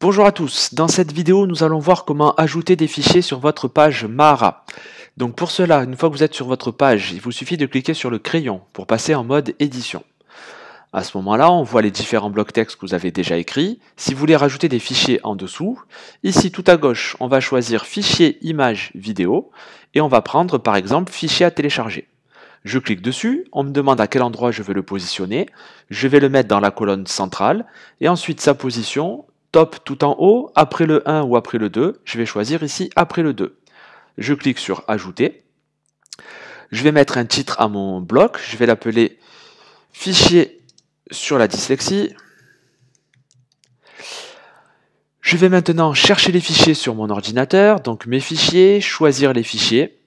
Bonjour à tous, dans cette vidéo nous allons voir comment ajouter des fichiers sur votre page Mara. Donc pour cela, une fois que vous êtes sur votre page, il vous suffit de cliquer sur le crayon pour passer en mode édition. À ce moment-là, on voit les différents blocs texte que vous avez déjà écrits. Si vous voulez rajouter des fichiers en dessous, ici tout à gauche, on va choisir fichier image vidéo et on va prendre par exemple fichier à télécharger. Je clique dessus, on me demande à quel endroit je veux le positionner, je vais le mettre dans la colonne centrale, et ensuite sa position, top tout en haut, après le 1 ou après le 2. Je vais choisir ici après le 2. Je clique sur Ajouter. Je vais mettre un titre à mon bloc. Je vais l'appeler Fichier sur la dyslexie. Je vais maintenant chercher les fichiers sur mon ordinateur, donc mes fichiers, choisir les fichiers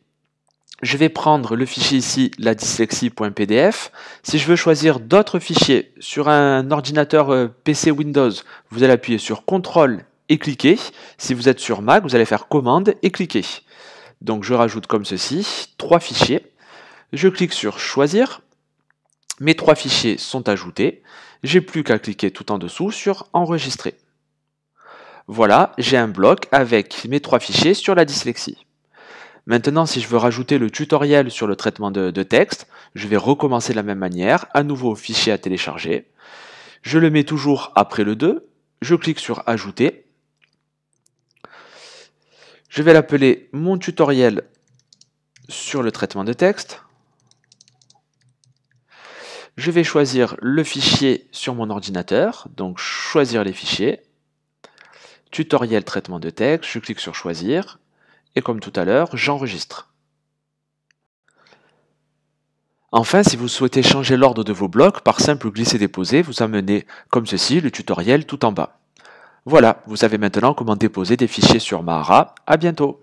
je vais prendre le fichier ici, la dyslexie.pdf. Si je veux choisir d'autres fichiers sur un ordinateur euh, PC Windows, vous allez appuyer sur CTRL et cliquer. Si vous êtes sur Mac, vous allez faire commande et cliquer. Donc je rajoute comme ceci, trois fichiers. Je clique sur choisir. Mes trois fichiers sont ajoutés. J'ai plus qu'à cliquer tout en dessous sur enregistrer. Voilà, j'ai un bloc avec mes trois fichiers sur la dyslexie. Maintenant, si je veux rajouter le tutoriel sur le traitement de, texte, je vais recommencer de la même manière, à nouveau fichier à télécharger. Je le mets toujours après le 2, je clique sur ajouter. Je vais l'appeler mon tutoriel sur le traitement de texte. Je vais choisir le fichier sur mon ordinateur, donc choisir les fichiers. Tutoriel traitement de texte, je clique sur choisir, et comme tout à l'heure, j'enregistre. Enfin, si vous souhaitez changer l'ordre de vos blocs par simple glisser-déposer, vous amenez comme ceci le tutoriel tout en bas. Voilà, vous savez maintenant comment déposer des fichiers sur Mahara. À bientôt